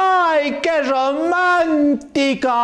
¡Ay, qué romántica!